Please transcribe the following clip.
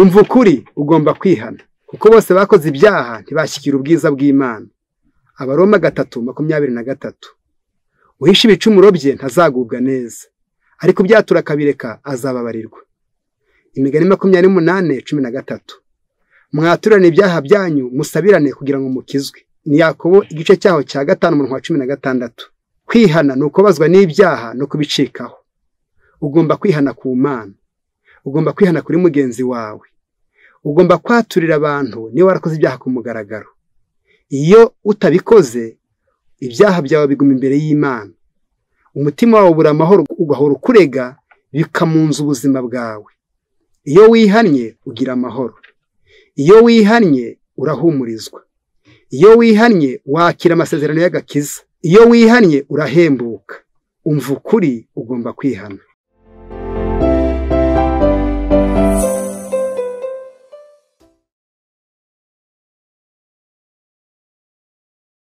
umva ukuri ugomba kwihana kuko bose bakoze ibyaha ntibashyikira ubwiza bw'imana abaroma gatatu makumyabiri na gatatu uhishe ibicumuro bye ntazagubwa neza ariko ibyatura akabireka azababarirwa imigani makumyabiri n'umunani cumi na gatatu mwaturane ibyaha byanyu musabirane kugira ngo mukizwe ni yakobo igice cyaho cya gatanu umurongo wa cumi na gatandatu kwihana ni ukubazwa n'ibyaha no kubicikaho ugomba kwihana ku mana ugomba kwihana kuri mugenzi wawe ugomba kwaturira abantu niba warakoze ibyaha ku mugaragaro iyo utabikoze ibyaha byawe biguma imbere y'imana umutima wawe ubura amahoro ugahora ukurega bikamunza ubuzima bwawe iyo wihannye ugira amahoro iyo wihannye urahumurizwa iyo wihannye wakira amasezerano y'agakiza iyo wihannye urahembuka umva ukuri ugomba kwihana